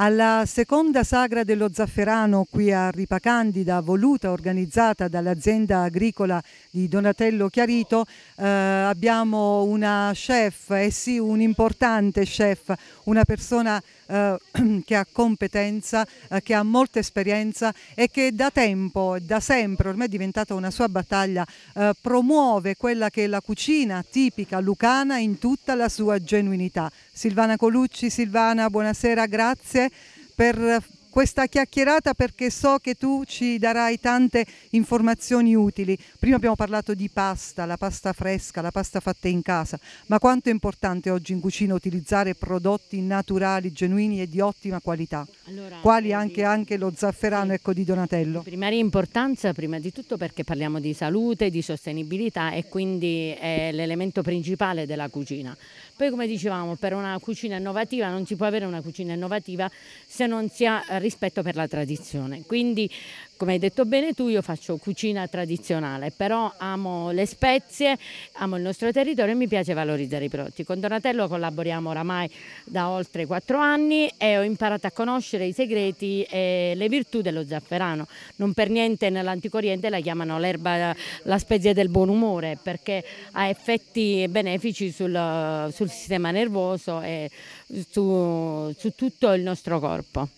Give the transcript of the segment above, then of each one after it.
Alla seconda sagra dello zafferano qui a Ripacandida, voluta, organizzata dall'azienda agricola di Donatello Chiarito, eh, abbiamo una chef, e eh sì, un importante chef, una persona eh, che ha competenza, eh, che ha molta esperienza e che da tempo, da sempre, ormai è diventata una sua battaglia, eh, promuove quella che è la cucina tipica lucana in tutta la sua genuinità. Silvana Colucci, Silvana, buonasera, grazie per questa chiacchierata perché so che tu ci darai tante informazioni utili. Prima abbiamo parlato di pasta, la pasta fresca, la pasta fatta in casa, ma quanto è importante oggi in cucina utilizzare prodotti naturali, genuini e di ottima qualità, allora, quali eh, anche, anche, lo zafferano ecco, di Donatello. Di primaria importanza prima di tutto perché parliamo di salute, di sostenibilità e quindi è l'elemento principale della cucina. Poi come dicevamo, per una cucina innovativa non si può avere una cucina innovativa se non si ha rispetto per la tradizione. Quindi, come hai detto bene tu, io faccio cucina tradizionale, però amo le spezie, amo il nostro territorio e mi piace valorizzare i prodotti. Con Donatello collaboriamo oramai da oltre quattro anni e ho imparato a conoscere i segreti e le virtù dello zafferano. Non per niente nell'Antico Oriente la chiamano l'erba, la spezia del buon umore, perché ha effetti benefici sul, sul sistema nervoso e su, su tutto il nostro corpo.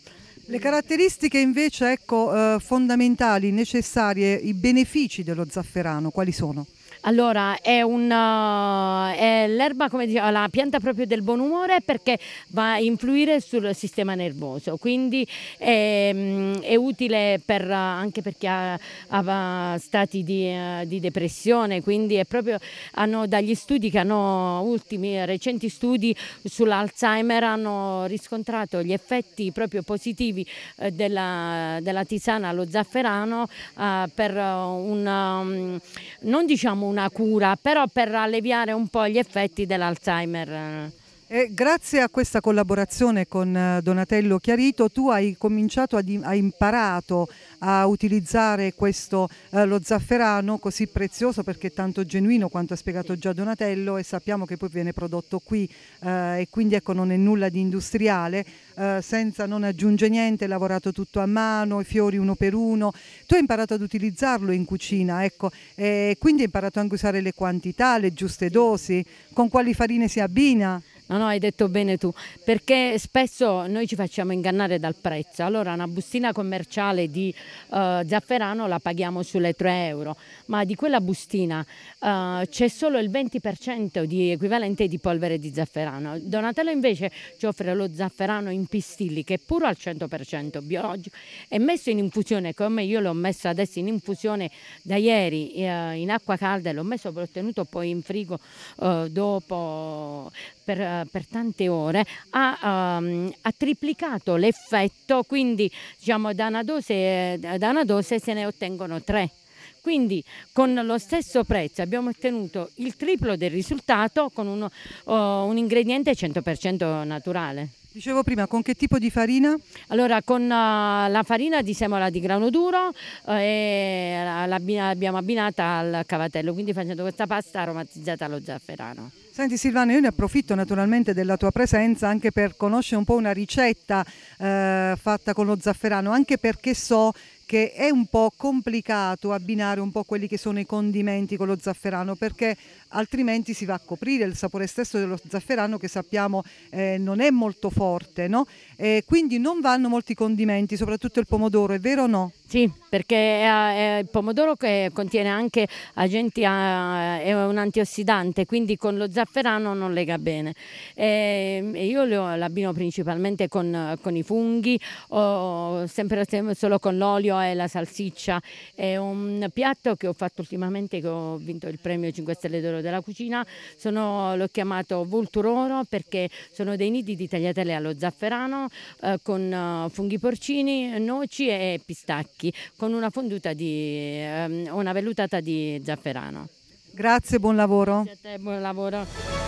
Le caratteristiche invece ecco, eh, fondamentali, necessarie, i benefici dello zafferano, quali sono? Allora, è, una, eh, è l'erba, come diceva, la pianta proprio del buon umore perché va a influire sul sistema nervoso, quindi è, ehm, è utile per, anche per chi ha, ha stati di, eh, di, depressione, quindi è proprio, hanno, dagli studi che hanno, ultimi recenti studi sull'Alzheimer, hanno riscontrato gli effetti proprio positivi eh, della, della tisana allo zafferano eh, per un, mm, non diciamo una cura, però per alleviare un po' gli effetti dell'Alzheimer eh, e grazie a questa collaborazione con eh, Donatello Chiarito tu hai cominciato ad, hai imparato a utilizzare questo eh, lo zafferano così prezioso perché è tanto genuino quanto ha spiegato già Donatello e sappiamo che poi viene prodotto qui eh, e quindi ecco non è nulla di industriale eh, senza non aggiunge niente, lavorato tutto a mano, i fiori uno per uno. Tu hai imparato ad utilizzarlo in cucina, ecco, e quindi hai imparato anche a usare le quantità, le giuste dosi, con quali farine si abbina. No, no, hai detto bene tu, perché spesso noi ci facciamo ingannare dal prezzo. Allora una bustina commerciale di uh, zafferano la paghiamo sulle 3 euro, ma di quella bustina uh, c'è solo il 20% di equivalente di polvere di zafferano. Donatello invece ci offre lo zafferano in pistilli che è puro al 100% biologico, è messo in infusione come io l'ho messo adesso in infusione da ieri uh, in acqua calda e l'ho messo, l'ho ottenuto poi in frigo dopo per per tante ore ha, um, ha, triplicato l'effetto, quindi diciamo, da, una dose, da una dose se ne ottengono tre. Quindi con lo stesso prezzo abbiamo ottenuto il triplo del risultato con uno, uh, un ingrediente 100% naturale. Dicevo prima, con che tipo di farina? Allora, con uh, la farina di semola di grano duro eh, e l'abbiamo abbinata al cavatello, quindi facendo questa pasta aromatizzata allo zafferano. Senti Silvana, io ne approfitto naturalmente della tua presenza anche per conoscere un po' una ricetta eh, fatta con lo zafferano, anche perché so che è un po' complicato abbinare un po' quelli che sono i condimenti con lo zafferano perché altrimenti si va a coprire il sapore stesso dello zafferano che sappiamo eh, non è molto forte, no? eh, quindi non vanno molti condimenti, soprattutto il pomodoro, è vero o no? Sì, perché è, il pomodoro che contiene anche agenti, eh, è un antiossidante, quindi con lo zafferano non lega bene. E, ehm, e io lo abbino principalmente con, con, i funghi, o sempre, sempre solo con l'olio e la salsiccia. È un piatto che ho fatto ultimamente, che ho vinto il premio 5 Stelle d'Oro della cucina, l'ho chiamato Vulturoro perché sono dei nidi di tagliatelle allo zafferano eh, con eh, funghi porcini, noci e pistacchi secchi con una fonduta di ehm, una vellutata di zafferano. Grazie, buon lavoro. Grazie a te, buon lavoro.